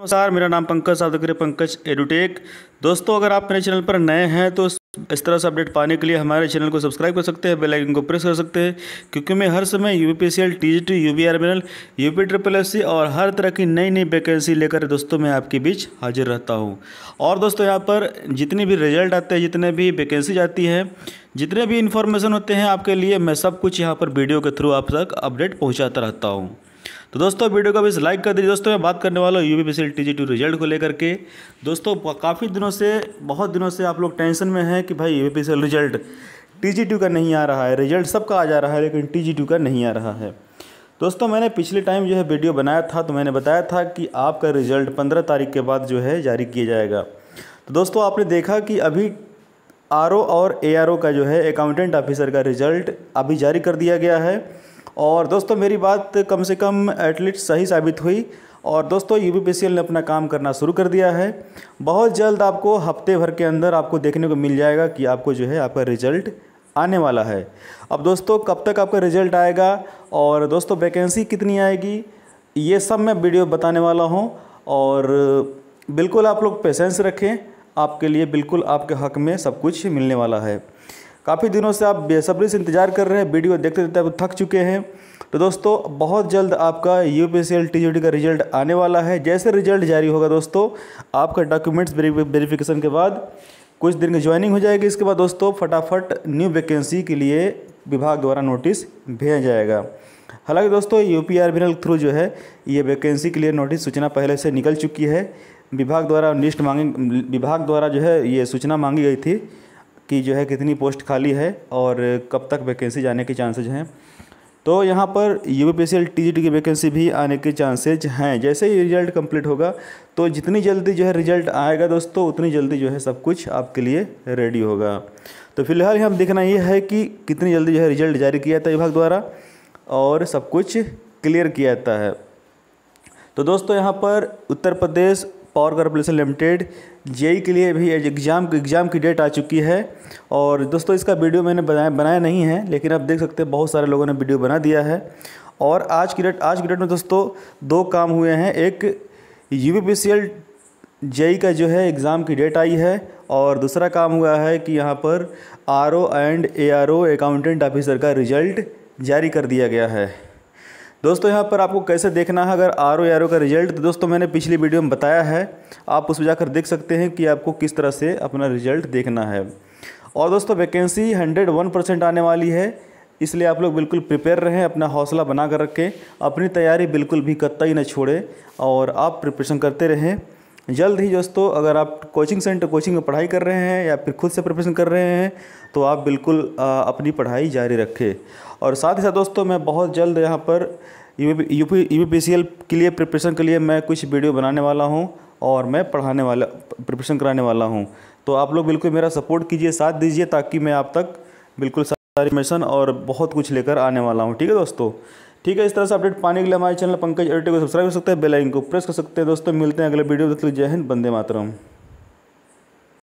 नमस्कार मेरा नाम पंकज साधुकरे पंकज एडुटेक दोस्तों अगर आप मेरे चैनल पर नए हैं तो इस तरह से अपडेट पाने के लिए हमारे चैनल को सब्सक्राइब कर सकते हैं बेल आइकन को प्रेस कर सकते हैं क्योंकि मैं हर समय U P C L T G T U B R L U P triple S C और हर तरह की नई नई वैकेंसी लेकर दोस्तों मैं आपके बीच हाजिर रहता हूँ और दोस्तों यहाँ पर जितने भी रिजल्ट आते हैं जितने भी वैकेंसी आती है जितने भी इन्फॉर्मेशन होते हैं आपके लिए मैं सब कुछ यहाँ पर वीडियो के थ्रू आप तक अपडेट पहुँचाता रहता हूँ तो दोस्तों वीडियो को भी लाइक कर दीजिए दोस्तों मैं बात करने वाला हूँ U B P two result को लेकर के दोस्तों काफ़ी दिनों से बहुत दिनों से आप लोग टेंशन में हैं कि भाई यू बी रिजल्ट टी का नहीं आ रहा है रिजल्ट सबका आ जा रहा है लेकिन टी का नहीं आ रहा है दोस्तों मैंने पिछले टाइम जो है वीडियो बनाया था तो मैंने बताया था कि आपका रिजल्ट पंद्रह तारीख के बाद जो है जारी किया जाएगा तो दोस्तों आपने देखा कि अभी आर और ए का जो है अकाउंटेंट ऑफिसर का रिजल्ट अभी जारी कर दिया गया है और दोस्तों मेरी बात कम से कम एटलीस्ट सही साबित हुई और दोस्तों यू ने अपना काम करना शुरू कर दिया है बहुत जल्द आपको हफ्ते भर के अंदर आपको देखने को मिल जाएगा कि आपको जो है आपका रिजल्ट आने वाला है अब दोस्तों कब तक आपका रिजल्ट आएगा और दोस्तों वैकेंसी कितनी आएगी ये सब मैं वीडियो बताने वाला हूँ और बिल्कुल आप लोग पेशेंस रखें आपके लिए बिल्कुल आपके हक में सब कुछ मिलने वाला है काफ़ी दिनों से आप बेसब्री से इंतज़ार कर रहे हैं वीडियो देखते देखते आप थक चुके हैं तो दोस्तों बहुत जल्द आपका यू पी का रिजल्ट आने वाला है जैसे रिजल्ट जारी होगा दोस्तों आपका डॉक्यूमेंट्स वेरीफिकेशन के बाद कुछ दिन की ज्वाइनिंग हो जाएगी इसके बाद दोस्तों फटाफट न्यू वैकेंसी के लिए विभाग द्वारा नोटिस भेजा जाएगा हालांकि दोस्तों यू पी आर थ्रू जो है ये वैकेंसी के लिए नोटिस सूचना पहले से निकल चुकी है विभाग द्वारा लिस्ट मांगी विभाग द्वारा जो है ये सूचना मांगी गई थी कि जो है कितनी पोस्ट खाली है और कब तक वैकेंसी जाने के चांसेज हैं तो यहाँ पर यू पी सी की वैकेंसी भी आने के चांसेज हैं जैसे ही रिजल्ट कंप्लीट होगा तो जितनी जल्दी जो है रिजल्ट आएगा दोस्तों उतनी जल्दी जो है सब कुछ आपके लिए रेडी होगा तो फिलहाल यहाँ देखना ये है कि कितनी जल्दी जो है रिजल्ट जारी किया जाता है विभाग द्वारा और सब कुछ क्लियर किया जाता है तो दोस्तों यहाँ पर Uttar Pradesh power corporation limited JE के लिए भी एग्ज़ाम एग्ज़ाम की डेट आ चुकी है और दोस्तों इसका वीडियो मैंने बनाया बनाया नहीं है लेकिन आप देख सकते हैं बहुत सारे लोगों ने वीडियो बना दिया है और आज की डेट आज की डेट में दोस्तों दो काम हुए हैं एक यू पी जेई का जो है एग्ज़ाम की डेट आई है और दूसरा काम हुआ है कि यहाँ पर R O and A R O accountant officer का रिजल्ट जारी कर दिया गया है दोस्तों यहाँ पर आपको कैसे देखना है अगर आर ओ आर ओ का रिजल्ट तो दोस्तों मैंने पिछली वीडियो में बताया है आप उसमें जाकर देख सकते हैं कि आपको किस तरह से अपना रिजल्ट देखना है और दोस्तों वैकेंसी हंड्रेड वन परसेंट आने वाली है इसलिए आप लोग बिल्कुल प्रिपेयर रहें अपना हौसला बना कर रखें अपनी तैयारी बिल्कुल भी कत्ता ही न छोड़ें और आप प्रिपरेशन करते रहें जल्द ही दोस्तों अगर आप कोचिंग सेंटर कोचिंग में पढ़ाई कर रहे हैं या फिर खुद से प्रिपरेशन कर रहे हैं तो आप बिल्कुल अपनी पढ़ाई जारी रखें और साथ ही साथ दोस्तों मैं बहुत जल्द यहाँ पर यू पी यू के लिए प्रिपरेशन के लिए मैं कुछ वीडियो बनाने वाला हूँ और मैं पढ़ाने वाला प्रिपरेशन कराने वाला हूँ तो आप लोग बिल्कुल मेरा सपोर्ट कीजिए साथ दीजिए ताकि मैं आप तक बिल्कुल सारी मिशन और बहुत कुछ लेकर आने वाला हूँ ठीक है दोस्तों ठीक है इस तरह से अपडेट पाने के लिए हमारे चैनल पंकज एडिटे को सब्सक्राइब कर सकते हैं बेलाइन को प्रेस कर सकते हैं दोस्तों मिलते हैं अगले वीडियो देख लीजिए जय हिंद बंदे मातरम